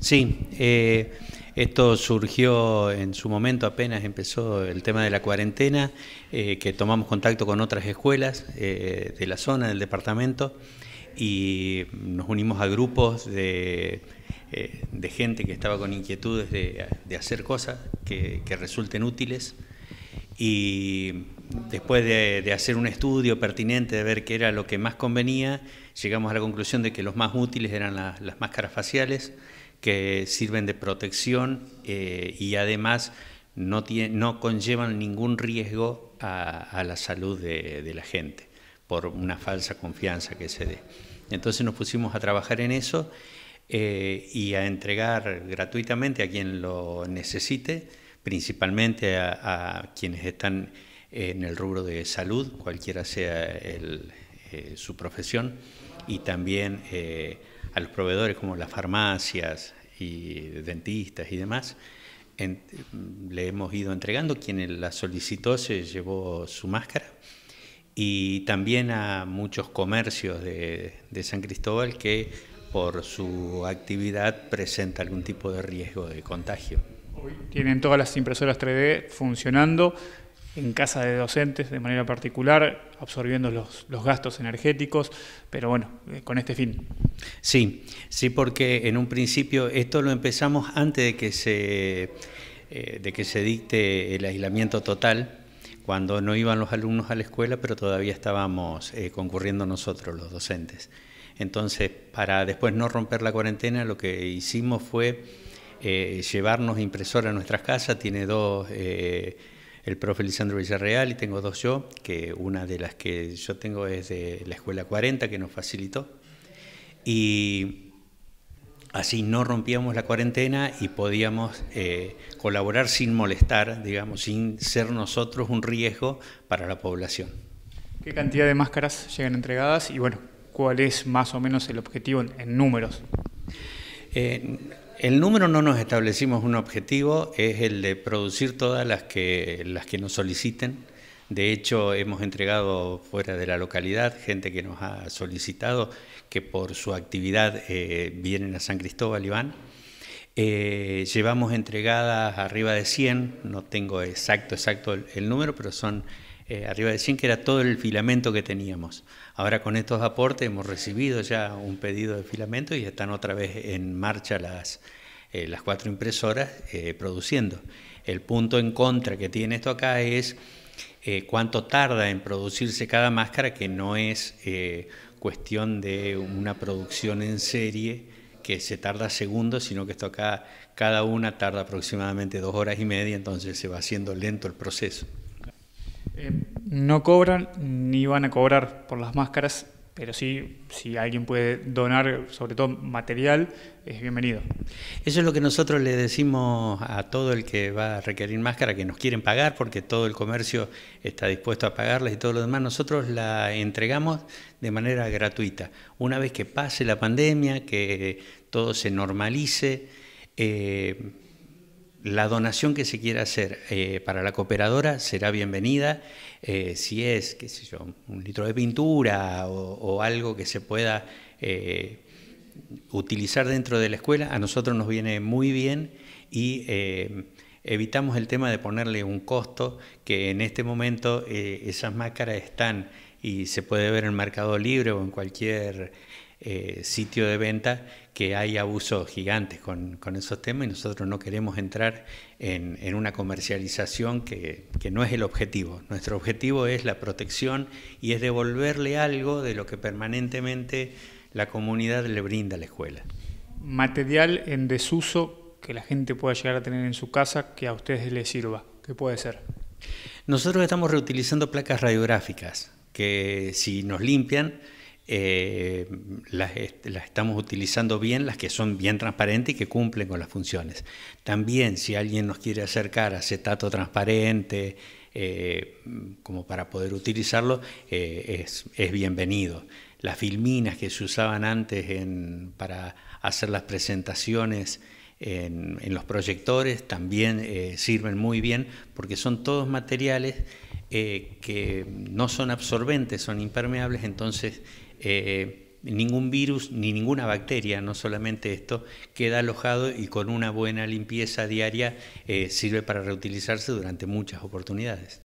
Sí, eh, esto surgió en su momento, apenas empezó el tema de la cuarentena, eh, que tomamos contacto con otras escuelas eh, de la zona, del departamento, y nos unimos a grupos de, gente que estaba con inquietudes de, hacer cosas que resulten útiles y después de, hacer un estudio pertinente de ver qué era lo que más convenía, llegamos a la conclusión de que los más útiles eran las máscaras faciales, que sirven de protección eh, y además no, conllevan ningún riesgo a, la salud de, la gente por una falsa confianza que se dé. Entonces nos pusimos a trabajar en eso eh, y a entregar gratuitamente a quien lo necesite principalmente a, quienes están en el rubro de salud, cualquiera sea eh, su profesión, y también eh, a los proveedores como las farmacias y dentistas y demás. le hemos ido entregando, quien la solicitó se llevó su máscara, y también a muchos comercios de San Cristóbal que por su actividad presenta algún tipo de riesgo de contagio tienen todas las impresoras 3D funcionando en casa de docentes de manera particular, absorbiendo los, gastos energéticos, pero bueno, eh, con este fin. Sí, sí, porque en un principio esto lo empezamos antes de que se, eh, de que se dicte el aislamiento total, cuando no iban los alumnos a la escuela, pero todavía estábamos eh, concurriendo nosotros, los docentes. Entonces, para después no romper la cuarentena, lo que hicimos fue eh, llevarnos impresora a nuestras casas. Tiene dos, eh, el profe Lisandro Villarreal y tengo dos yo, que una de las que yo tengo es de la Escuela 40 que nos facilitó. Y así no rompíamos la cuarentena y podíamos eh, colaborar sin molestar, digamos, sin ser nosotros un riesgo para la población. ¿Qué cantidad de máscaras llegan entregadas y bueno, cuál es más o menos el objetivo en, números? el número no nos establecimos un objetivo, es el de producir todas las que, las que nos soliciten. De hecho, hemos entregado fuera de la localidad gente que nos ha solicitado que por su actividad eh, vienen a San Cristóbal y van. Eh, llevamos entregadas arriba de 100, no tengo exacto, exacto el número, pero son eh, arriba de 100, que era todo el filamento que teníamos. Ahora con estos aportes hemos recibido ya un pedido de filamento y están otra vez en marcha las, eh, las cuatro impresoras eh, produciendo. El punto en contra que tiene esto acá es cuánto tarda en producirse cada máscara, que no es cuestión de una producción en serie que se tarda segundos, sino que esto acá cada una tarda aproximadamente dos horas y media, entonces se va haciendo lento el proceso. Eh, no cobran ni van a cobrar por las máscaras, pero sí, si alguien puede donar, sobre todo material, es bienvenido. Eso es lo que nosotros le decimos a todo el que va a requerir máscara, que nos quieren pagar, porque todo el comercio está dispuesto a pagarlas y todo lo demás. Nosotros la entregamos de manera gratuita. Una vez que pase la pandemia, que todo se normalice, eh, la donación que se quiera hacer eh, para la cooperadora será bienvenida. Eh, si es, qué sé yo, un litro de pintura o, algo que se pueda eh, utilizar dentro de la escuela, a nosotros nos viene muy bien y evitamos el tema de ponerle un costo que en este momento esas máscaras están y se puede ver en Mercado Libre o en cualquier eh, sitio de venta que hay abusos gigantes con, esos temas y nosotros no queremos entrar en, una comercialización que, que, no es el objetivo. Nuestro objetivo es la protección y es devolverle algo de lo que permanentemente la comunidad le brinda a la escuela. Material en desuso que la gente pueda llegar a tener en su casa que a ustedes les sirva. ¿Qué puede ser? Nosotros estamos reutilizando placas radiográficas que si nos limpian, eh, las, estamos utilizando bien, las que son bien transparentes y que cumplen con las funciones. También si alguien nos quiere acercar acetato transparente, eh, como para poder utilizarlo, eh, es, bienvenido. Las filminas que se usaban antes para hacer las presentaciones en, en los proyectores también sirven muy bien porque son todos materiales que no son absorbentes, son impermeables, entonces eh, ningún virus ni ninguna bacteria, no solamente esto, queda alojado y con una buena limpieza diaria eh, sirve para reutilizarse durante muchas oportunidades.